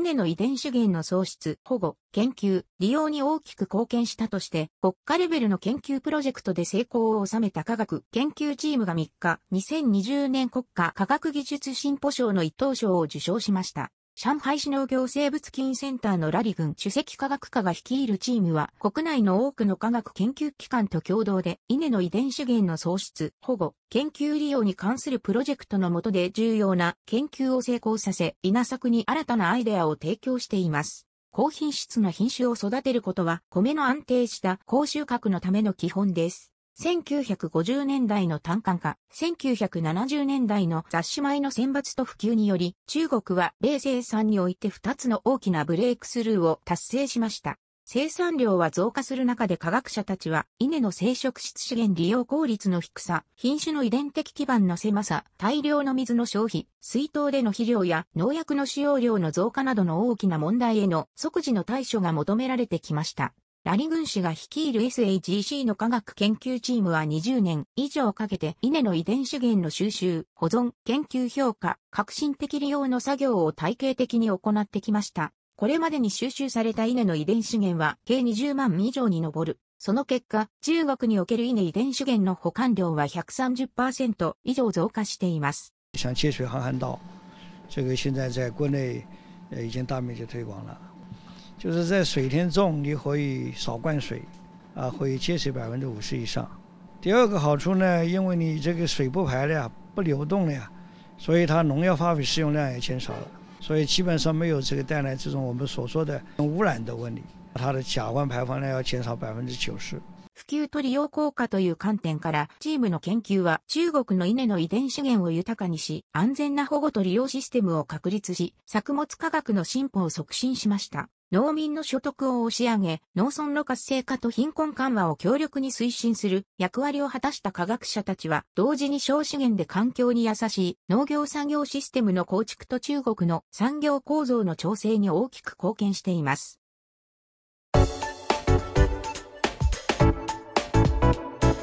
稲の遺伝資源の創出、保護、研究、利用に大きく貢献したとして、国家レベルの研究プロジェクトで成功を収めた科学研究チームが3日、2020年国家科学技術進歩賞の一等賞を受賞しました。上海市農業生物菌センターのラリ軍主席科学科が率いるチームは国内の多くの科学研究機関と共同で稲の遺伝資源の創出、保護、研究利用に関するプロジェクトの下で重要な研究を成功させ稲作に新たなアイデアを提供しています。高品質な品種を育てることは米の安定した高収穫のための基本です。1950年代の単管化、1970年代の雑誌米の選抜と普及により、中国は米生産において2つの大きなブレイクスルーを達成しました。生産量は増加する中で科学者たちは、稲の生殖質資源利用効率の低さ、品種の遺伝的基盤の狭さ、大量の水の消費、水筒での肥料や農薬の使用量の増加などの大きな問題への即時の対処が求められてきました。ラリ軍師が率いる SAGC の科学研究チームは20年以上かけて稲の遺伝資源の収集、保存、研究評価、革新的利用の作業を体系的に行ってきました。これまでに収集された稲の遺伝資源は計20万以上に上る。その結果、中国における稲遺伝資源の保管量は130%以上増加しています。像清水航海道，这个现在在国内已经大面积推广了。就是在水田种，你可以少灌水，啊，可以节水百分之五十以上。第二个好处呢，因为你这个水不排了呀，不流动了呀，所以它农药化肥使用量也减少了，所以基本上没有这个带来这种我们所说的污染的问题。它的甲烷排放量要减少百分之九十。普不求利用効果という観点から、チームの研究は中国の稲の遺伝資源を豊かにし、安全な保護と利用システムを確立し、作物科学の進歩を促進しました。農民の所得を押し上げ、農村の活性化と貧困緩和を強力に推進する役割を果たした科学者たちは、同時に小資源で環境に優しい農業産業システムの構築と中国の産業構造の調整に大きく貢献しています。